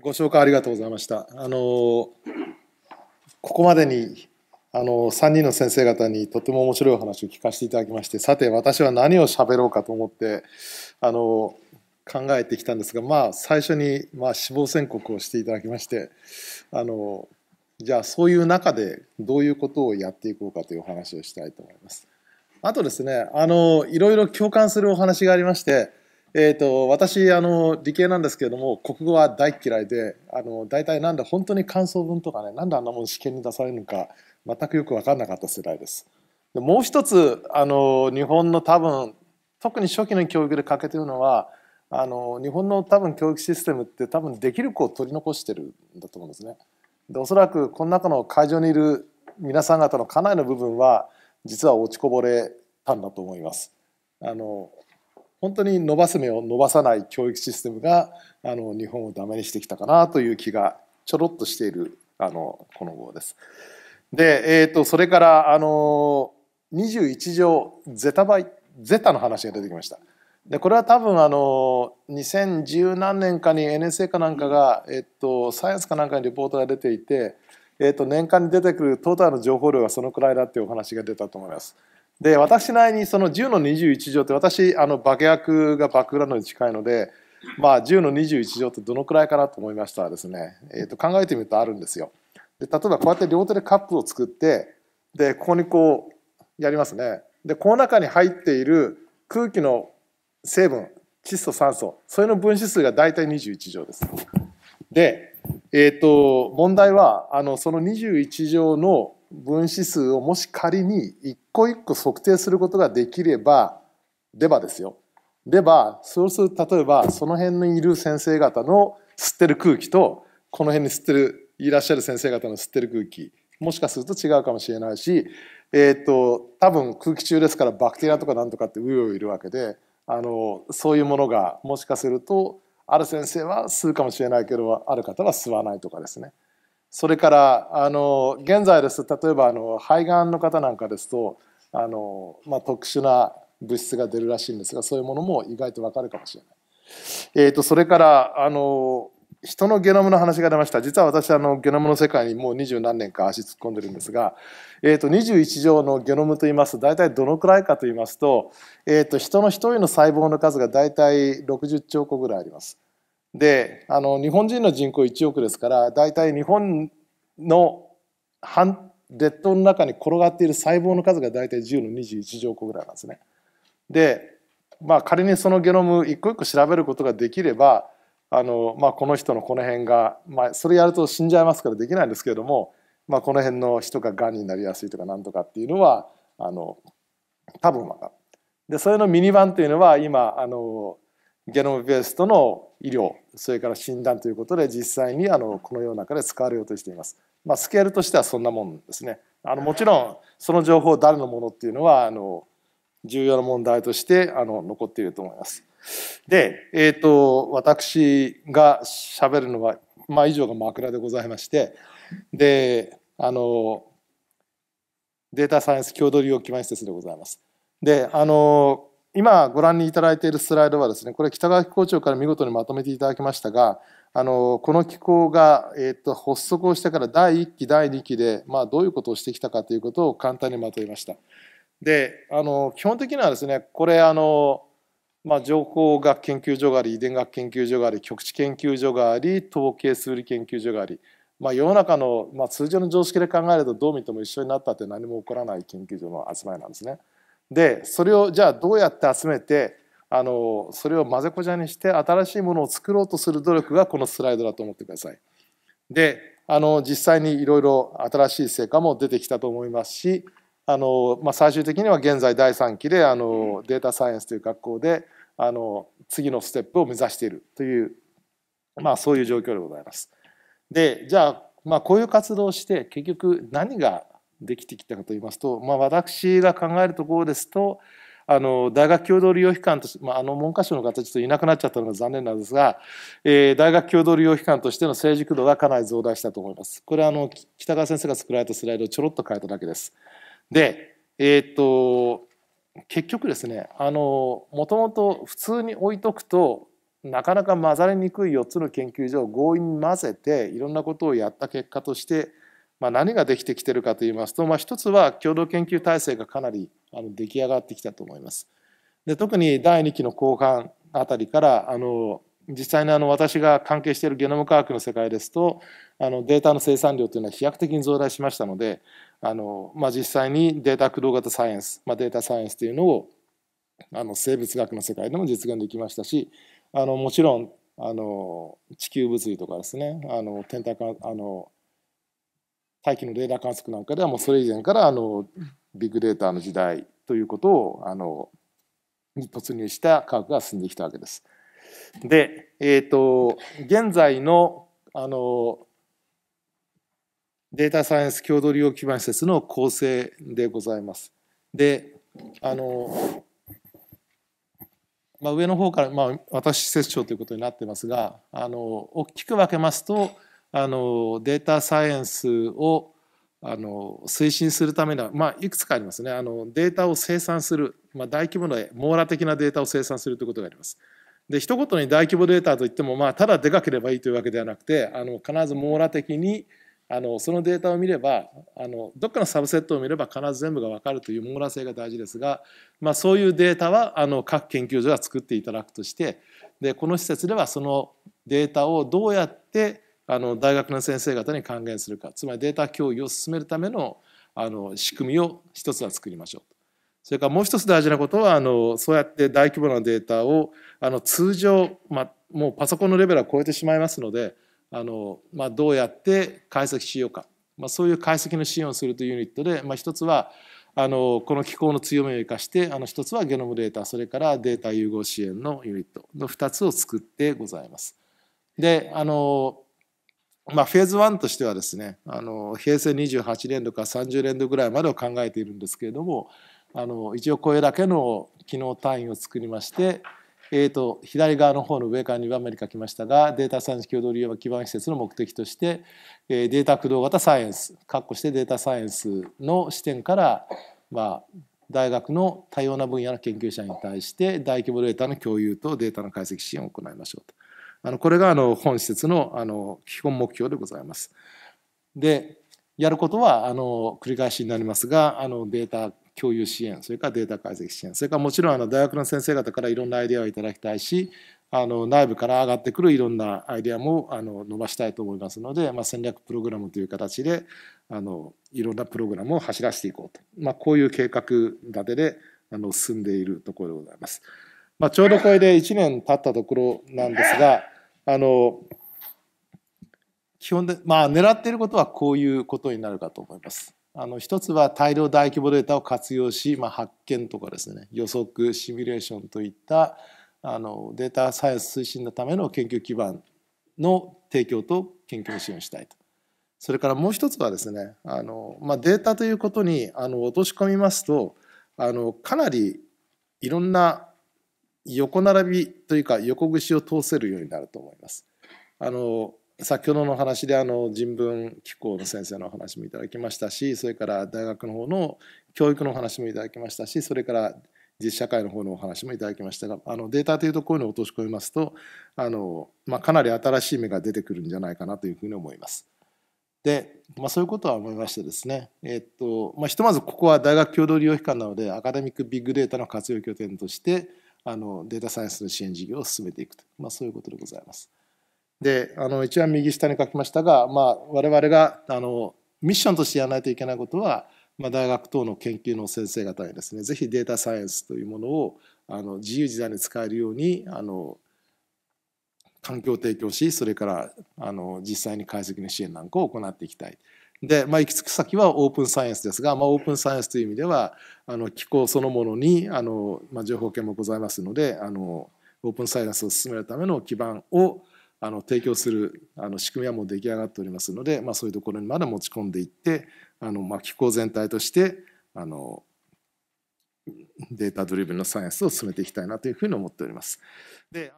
ご紹介ありがとうございました。あのここまでにあの3人の先生方にとても面白いお話を聞かせていただきましてさて私は何を喋ろうかと思ってあの考えてきたんですが、まあ、最初に、まあ、死亡宣告をしていただきましてあのじゃあそういう中でどういうことをやっていこうかというお話をしたいと思います。あとですねあのいろいろ共感するお話がありましてえーと、私あの理系なんですけれども国語は大嫌いであの大体なんで本当に感想文とかねなんであんなもの試験に出されるのか全くよく分かんなかった世代です。でもう一つあの日本の多分特に初期の教育で欠けてるのはあの日本の多分教育システムって多分できる子を取り残してるんだと思うんですね。でおそらくこの中の会場にいる皆さん方のかなりの部分は実は落ちこぼれたんだと思います。あの本当に伸ばす目を伸ばさない教育システムがあの日本をダメにしてきたかなという気がちょろっとしているあのこの号です。で、えーと、それからあの21条ゼタバイゼタの話が出てきました。でこれは多分あの2010何年かに NSA かなんかが、えっと、サイエンスかなんかにレポートが出ていて、えっと、年間に出てくるトータルの情報量がそのくらいだっていうお話が出たと思います。で、私なりにその10の21乗って私、あの、化学がバックグラウンドに近いので、まあ、10の21乗ってどのくらいかなと思いましたらですね、えー、と考えてみるとあるんですよ。で例えばこうやって両手でカップを作ってでここにこうやりますね。でこの中に入っている空気の成分窒素酸素それの分子数が大体21乗です。で、えーと、と問題はあのその21乗の分子数をもし仮に一個一個測定することができればればですよればそうする例えばその辺にいる先生方の吸ってる空気とこの辺に吸ってるいらっしゃる先生方の吸ってる空気もしかすると違うかもしれないし、えーと、と多分空気中ですからバクテリアとかなんとかってうよういるわけであのそういうものがもしかするとある先生は吸うかもしれないけどある方は吸わないとかですね。それからあの現在です例えばあの肺がんの方なんかですとあの、まあ、特殊な物質が出るらしいんですがそういうものも意外とわかるかもしれない。えーと、それからあの人のゲノムの話が出ました実は私あのゲノムの世界にもう二十何年か足突っ込んでるんですが、えーと、21条のゲノムといいますと大体どのくらいかといいますと,、えーと、と人の1人の細胞の数が大体60兆個ぐらいあります。であの日本人の人口1億ですから大体日本の半列島の中に転がっている細胞の数が大体10の21兆個ぐらいなんですね。でまあ仮にそのゲノム一個一個調べることができればあの、まあ、この人のこの辺が、まあ、それやると死んじゃいますからできないんですけれども、まあ、この辺の人ががんになりやすいとかなんとかっていうのはあの多分分かる。でそれのミニ版っいうのは今あのゲノムベースとの医療それから診断ということで実際にあのこの世の中で使われようとしています。まあ、スケールとしてはそんなもんですね。あのもちろんその情報誰のものっていうのはあの重要な問題としてあの残っていると思います。で、えーと、と私がしゃべるのは、まあ、以上が枕でございましてであのデータサイエンス共同利用基盤施設でございます。であの今ご覧いただいているスライドはですね、これ北川気候長から見事にまとめていただきましたが、あのこの機構が、えっと、と発足をしてから第1期第2期で、まあ、どういうことをしてきたかということを簡単にまとめました。であの基本的にはですねこれあの、まあ、情報学研究所があり遺伝学研究所があり局地研究所があり統計数理研究所があり、まあ、世の中の、まあ、通常の常識で考えるとどう見ても一緒になったって何も起こらない研究所の集まりなんですね。でそれをじゃあどうやって集めてあのそれを混ぜこじゃにして新しいものを作ろうとする努力がこのスライドだと思ってください。であの実際にいろいろ新しい成果も出てきたと思いますしあの、まあ、最終的には現在第3期であのデータサイエンスという学校であの次のステップを目指しているという、まあ、そういう状況でございます。でじゃあ、まあ、こういう活動をして結局何ができてきたかと言いますと、まあ、私が考えるところですとあの大学共同利用機関として、まあ、あの文科省の方ちょっといなくなっちゃったのが残念なんですが、えー、大学共同利用機関としての成熟度がかなり増大したと思います。これはあの北川先生が作られたスライドをちょろっと変えただけです。で、えー、っと結局ですねあのもともと普通に置いとくとなかなか混ざりにくい4つの研究所を強引に混ぜていろんなことをやった結果としてまあ、何ができてきてるかといいますと、まあ、一つは共同研究体制がかなりあの出来上がってきたと思います。で特に第2期の後半あたりからあの実際にあの私が関係しているゲノム科学の世界ですとあのデータの生産量というのは飛躍的に増大しましたのであの、まあ、実際にデータ駆動型サイエンス、まあ、データサイエンスというのをあの生物学の世界でも実現できましたしあのもちろんあの地球物理とかですねあの天体あの大気のレーダー観測なんかではもうそれ以前からあのビッグデータの時代ということをあのに突入した科学が進んできたわけです。で、えーと、と現在のあのデータサイエンス共同利用基盤施設の構成でございます。であのまあ、上の方から、まあ、私施設長ということになってますがあの大きく分けますとあのデータサイエンスをあの推進するためには、まあ、いくつかありますねあのデータを生産する、まあ、大規模な網羅的なデータを生産するということがあります。で一言に大規模データといっても、まあ、ただでかければいいというわけではなくてあの必ず網羅的にあのそのデータを見ればあのどっかのサブセットを見れば必ず全部が分かるという網羅性が大事ですが、まあ、そういうデータはあの各研究所が作っていただくとしてでこの施設ではそのデータをどうやってあの大学の先生方に還元するかつまりデータ共有を進めるためのあの仕組みを一つは作りましょうそれからもう一つ大事なことはあのそうやって大規模なデータをあの通常、まあ、もうパソコンのレベルは超えてしまいますのであの、まあ、どうやって解析しようか、まあ、そういう解析の支援をするというユニットで、まあ、一つはあのこの機構の強みを生かしてあの一つはゲノムデータそれからデータ融合支援のユニットの2つを作ってございます。であのまあ、フェーズ1としてはですねあの平成28年度から30年度ぐらいまでを考えているんですけれどもあの一応これだけの機能単位を作りまして、えーと、左側の方の上から2番目に書きましたがデータ産ス共同利用基盤施設の目的として、えー、データ駆動型サイエンス括弧してデータサイエンスの視点から、まあ、大学の多様な分野の研究者に対して大規模データの共有とデータの解析支援を行いましょうと。あのこれがあの本施設のあの基本目標でございます。でやることはあの繰り返しになりますがあのデータ共有支援それからデータ解析支援それからもちろんあの大学の先生方からいろんなアイデアをいただきたいしあの内部から上がってくるいろんなアイデアもあの伸ばしたいと思いますので、まあ、戦略プログラムという形であのいろんなプログラムを走らせていこうと、まあ、こういう計画立てであの進んでいるところでございます。まあ、ちょうどこれで1年経ったところなんですがあの基本でまあ狙っていることはこういうことになるかと思います。あの一つは大量大規模データを活用し、まあ、発見とかですね予測シミュレーションといったあのデータサイエンス推進のための研究基盤の提供と研究の支援したいと。それからもう一つはですねあの、まあ、データということにあの落とし込みますとあのかなりいろんな横並びというか横串を通せるようになると思います。あの先ほどの話であの人文機構の先生のお話もいただきましたしそれから大学の方の教育のお話もいただきましたしそれから実社会の方のお話もいただきましたがあのデータというところに落とし込みますとあの、まあ、かなり新しい芽が出てくるんじゃないかなというふうに思います。で、まあ、そういうことは思いましてですね、えっとまあ、ひとまずここは大学共同利用機関なのでアカデミックビッグデータの活用拠点としてあのデータサイエンスの支援事業を進めていくと、まあ、そういうことでございます。であの一番右下に書きましたが、まあ、我々があのミッションとしてやらないといけないことは、まあ、大学等の研究の先生方にですねぜひデータサイエンスというものをあの自由自在に使えるようにあの環境を提供しそれからあの実際に解析の支援なんかを行っていきたい。で、まあ、行き着く先はオープンサイエンスですが、まあ、オープンサイエンスという意味ではあの機構そのものにあの、まあ、情報権もございますのであのオープンサイエンスを進めるための基盤をあの提供するあの仕組みはもう出来上がっておりますので、まあ、そういうところにまで持ち込んでいってあの、まあ、機構全体としてあのデータドリブンのサイエンスを進めていきたいなというふうに思っております。で